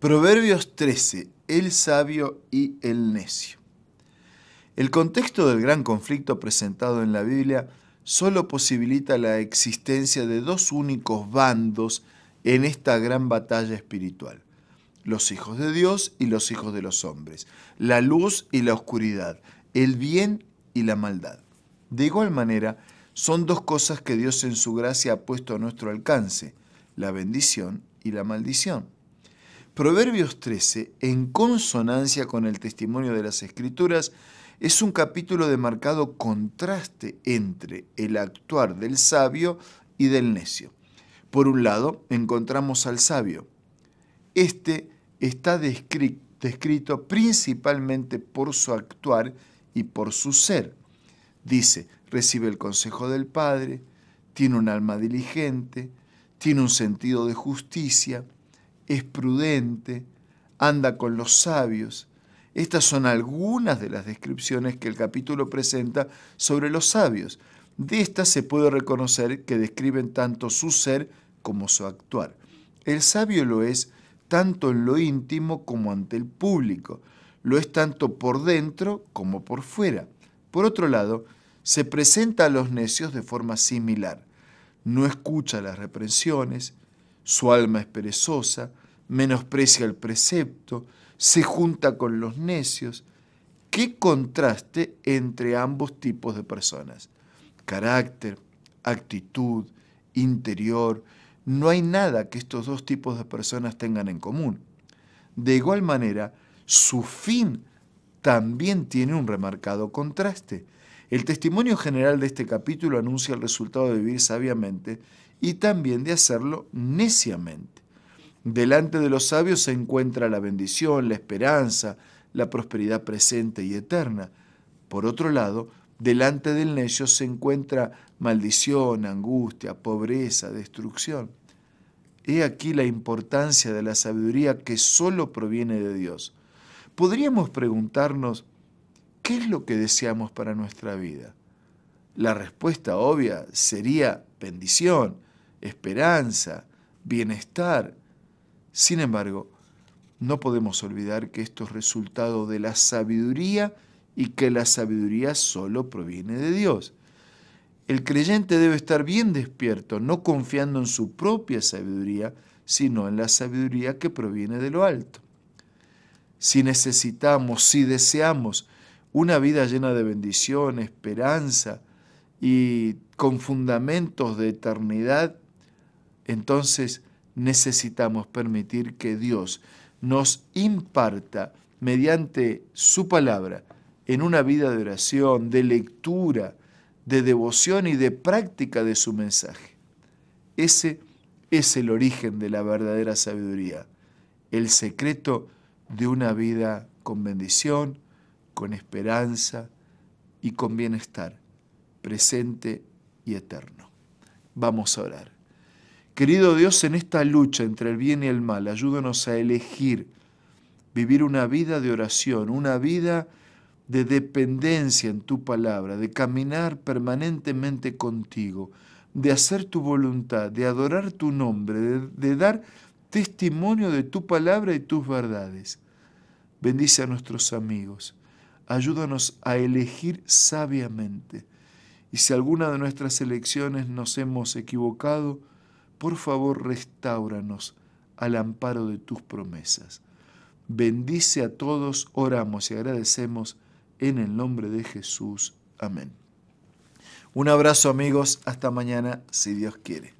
Proverbios 13, el sabio y el necio. El contexto del gran conflicto presentado en la Biblia solo posibilita la existencia de dos únicos bandos en esta gran batalla espiritual, los hijos de Dios y los hijos de los hombres, la luz y la oscuridad, el bien y la maldad. De igual manera, son dos cosas que Dios en su gracia ha puesto a nuestro alcance, la bendición y la maldición. Proverbios 13, en consonancia con el testimonio de las Escrituras, es un capítulo de marcado contraste entre el actuar del sabio y del necio. Por un lado, encontramos al sabio. Este está descrito principalmente por su actuar y por su ser. Dice, recibe el consejo del Padre, tiene un alma diligente, tiene un sentido de justicia, es prudente, anda con los sabios. Estas son algunas de las descripciones que el capítulo presenta sobre los sabios. De estas se puede reconocer que describen tanto su ser como su actuar. El sabio lo es tanto en lo íntimo como ante el público. Lo es tanto por dentro como por fuera. Por otro lado, se presenta a los necios de forma similar. No escucha las reprensiones, su alma es perezosa, menosprecia el precepto, se junta con los necios. ¿Qué contraste entre ambos tipos de personas? Carácter, actitud, interior. No hay nada que estos dos tipos de personas tengan en común. De igual manera, su fin también tiene un remarcado contraste. El testimonio general de este capítulo anuncia el resultado de vivir sabiamente y también de hacerlo neciamente. Delante de los sabios se encuentra la bendición, la esperanza, la prosperidad presente y eterna. Por otro lado, delante del necio se encuentra maldición, angustia, pobreza, destrucción. He aquí la importancia de la sabiduría que solo proviene de Dios. Podríamos preguntarnos, ¿qué es lo que deseamos para nuestra vida? La respuesta obvia sería bendición, esperanza, bienestar. Sin embargo, no podemos olvidar que esto es resultado de la sabiduría y que la sabiduría solo proviene de Dios. El creyente debe estar bien despierto, no confiando en su propia sabiduría, sino en la sabiduría que proviene de lo alto. Si necesitamos, si deseamos una vida llena de bendición, esperanza y con fundamentos de eternidad, entonces necesitamos permitir que Dios nos imparta mediante su palabra en una vida de oración, de lectura, de devoción y de práctica de su mensaje. Ese es el origen de la verdadera sabiduría, el secreto de una vida con bendición, con esperanza y con bienestar, presente y eterno. Vamos a orar. Querido Dios, en esta lucha entre el bien y el mal, ayúdanos a elegir vivir una vida de oración, una vida de dependencia en tu palabra, de caminar permanentemente contigo, de hacer tu voluntad, de adorar tu nombre, de, dar testimonio de tu palabra y tus verdades. Bendice a nuestros amigos, ayúdanos a elegir sabiamente. Y si alguna de nuestras elecciones nos hemos equivocado, por favor restauranos al amparo de tus promesas. Bendice a todos, oramos y agradecemos en el nombre de Jesús. Amén. Un abrazo amigos, hasta mañana si Dios quiere.